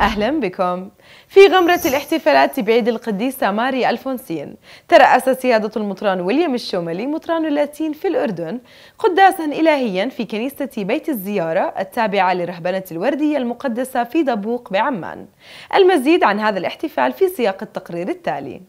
أهلا بكم في غمرة الاحتفالات بعيد القديسة ماري ألفونسين ترأس سيادة المطران ويليام الشوملي مطران اللاتين في الأردن قداسا إلهيا في كنيسة بيت الزيارة التابعة لرهبنة الوردية المقدسة في دبوق بعمان المزيد عن هذا الاحتفال في سياق التقرير التالي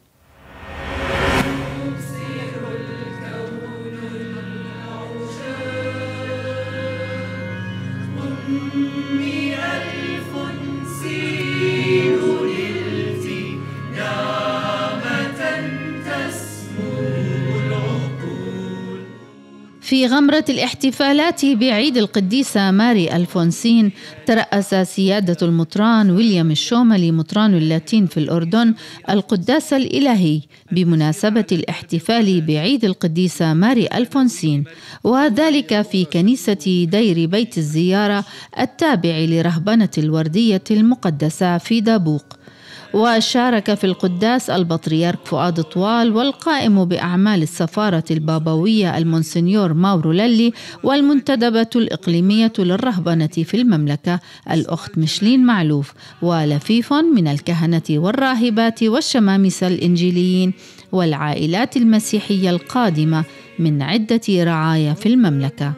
في غمرة الاحتفالات بعيد القديسة ماري ألفونسين ترأس سيادة المطران ويليام الشوملي مطران اللاتين في الأردن القداس الإلهي بمناسبة الاحتفال بعيد القديسة ماري ألفونسين وذلك في كنيسة دير بيت الزيارة التابع لرهبنة الوردية المقدسة في دابوق وشارك في القداس البطريرك فؤاد طوال والقائم بأعمال السفارة البابوية المونسنيور ماورو للي والمنتدبة الإقليمية للرهبنة في المملكة الأخت مشلين معلوف ولفيف من الكهنة والراهبات والشمامسة الإنجيليين والعائلات المسيحية القادمة من عدة رعايا في المملكه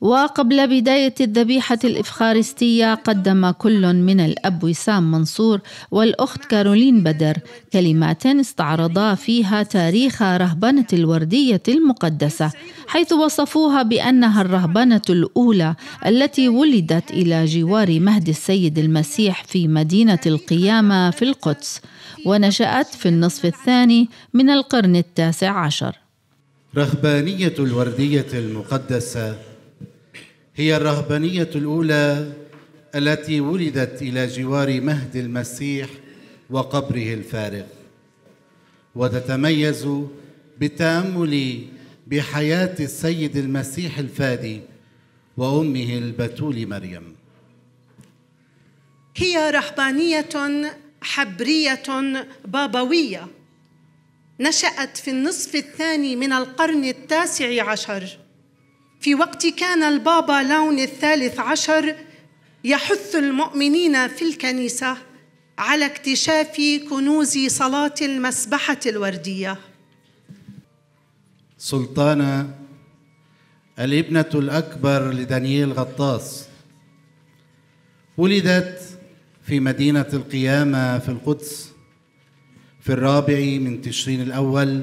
وقبل بداية الذبيحة الإفخارستية قدم كل من الأب وسام منصور والأخت كارولين بدر كلمات استعرضا فيها تاريخ رهبنة الوردية المقدسة حيث وصفوها بأنها الرهبنة الأولى التي ولدت إلى جوار مهد السيد المسيح في مدينة القيامة في القدس ونشأت في النصف الثاني من القرن التاسع عشر رهبانية الوردية المقدسة هي الرهبانية الأولى التي ولدت إلى جوار مهد المسيح وقبره الفارغ وتتميز بالتأمل بحياة السيد المسيح الفادي وأمه البتول مريم هي رهبانية حبرية بابوية نشأت في النصف الثاني من القرن التاسع عشر في وقت كان البابا لون الثالث عشر يحث المؤمنين في الكنيسة على اكتشاف كنوز صلاة المسبحة الوردية سلطانة الابنة الأكبر لدانييل غطاس ولدت في مدينة القيامة في القدس في الرابع من تشرين الأول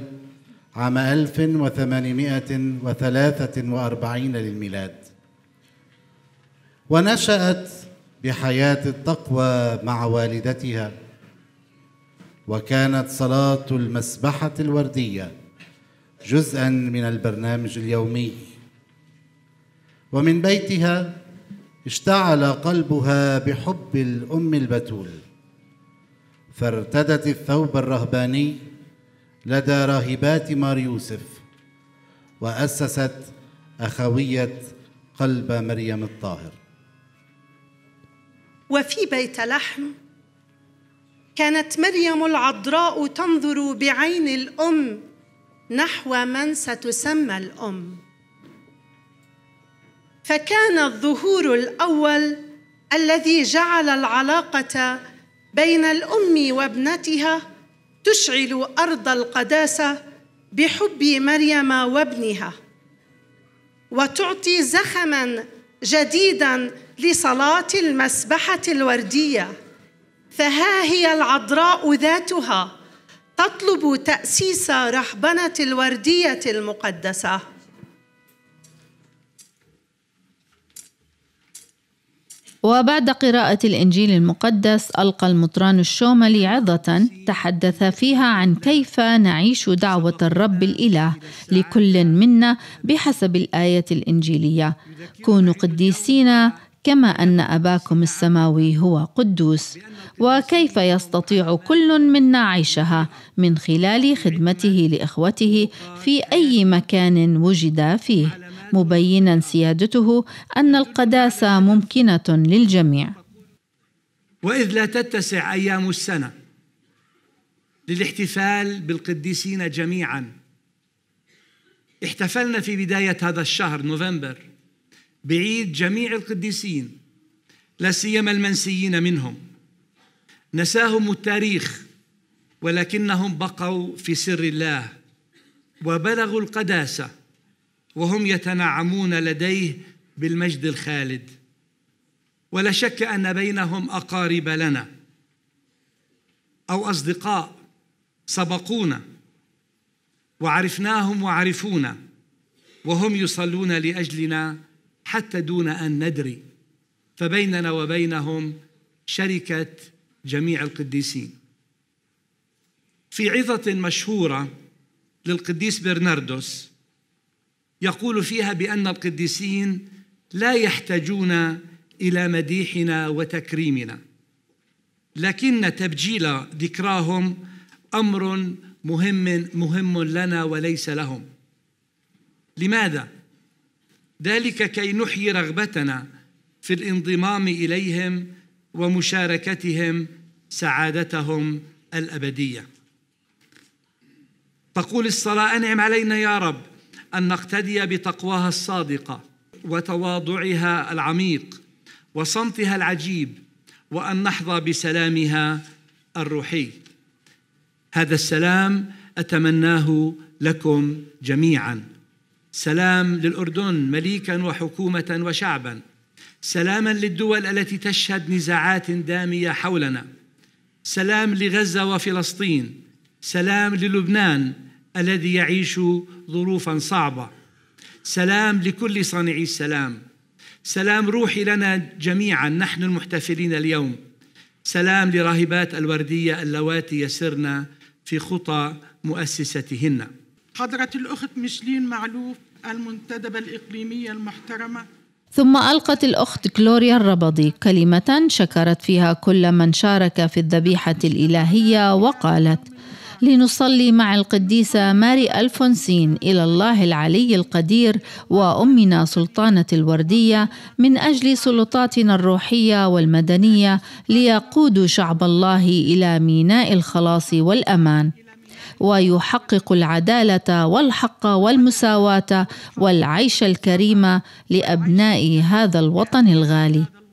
عام 1843 للميلاد ونشأت بحياة التقوى مع والدتها وكانت صلاة المسبحة الوردية جزءا من البرنامج اليومي ومن بيتها اشتعل قلبها بحب الأم البتول فارتدت الثوب الرهباني لدى راهبات مار يوسف وأسست أخوية قلب مريم الطاهر وفي بيت لحم كانت مريم العذراء تنظر بعين الأم نحو من ستسمى الأم فكان الظهور الأول الذي جعل العلاقة بين الأم وابنتها تشعل أرض القداسة بحب مريم وابنها وتعطي زخما جديدا لصلاة المسبحة الوردية فها هي العذراء ذاتها تطلب تأسيس رهبنة الوردية المقدسة وبعد قراءة الإنجيل المقدس ألقى المطران الشوملي عظة تحدث فيها عن كيف نعيش دعوة الرب الإله لكل منا بحسب الآية الإنجيلية كونوا قديسين كما أن أباكم السماوي هو قدوس وكيف يستطيع كل منا عيشها من خلال خدمته لإخوته في أي مكان وجد فيه مبينا سيادته ان القداسه ممكنه للجميع واذ لا تتسع ايام السنه للاحتفال بالقديسين جميعا احتفلنا في بدايه هذا الشهر نوفمبر بعيد جميع القديسين لا سيما المنسيين منهم نساهم التاريخ ولكنهم بقوا في سر الله وبلغوا القداسه وهم يتنعمون لديه بالمجد الخالد ولا شك ان بينهم اقارب لنا او اصدقاء سبقونا وعرفناهم وعرفونا وهم يصلون لاجلنا حتى دون ان ندري فبيننا وبينهم شركه جميع القديسين في عظه مشهوره للقديس برناردوس يقول فيها بان القديسين لا يحتاجون الى مديحنا وتكريمنا لكن تبجيل ذكراهم امر مهم مهم لنا وليس لهم لماذا ذلك كي نحيي رغبتنا في الانضمام اليهم ومشاركتهم سعادتهم الابديه تقول الصلاه انعم علينا يا رب ان نقتدي بتقواها الصادقه وتواضعها العميق وصمتها العجيب وان نحظى بسلامها الروحي هذا السلام اتمناه لكم جميعا سلام للاردن مليكا وحكومه وشعبا سلاما للدول التي تشهد نزاعات داميه حولنا سلام لغزه وفلسطين سلام للبنان الذي يعيش ظروفا صعبه سلام لكل صانعي السلام سلام روحي لنا جميعا نحن المحتفلين اليوم سلام لراهبات الورديه اللواتي يسرن في خطى مؤسستهن حضره الاخت مشلين معلوف المنتدبه الاقليميه المحترمه ثم ألقت الأخت كلوريا الربضي كلمة شكرت فيها كل من شارك في الذبيحة الإلهية وقالت: لنصلي مع القديسة ماري ألفونسين إلى الله العلي القدير وأمنا سلطانة الوردية من أجل سلطاتنا الروحية والمدنية ليقودوا شعب الله إلى ميناء الخلاص والأمان. ويحقق العداله والحق والمساواه والعيش الكريم لابناء هذا الوطن الغالي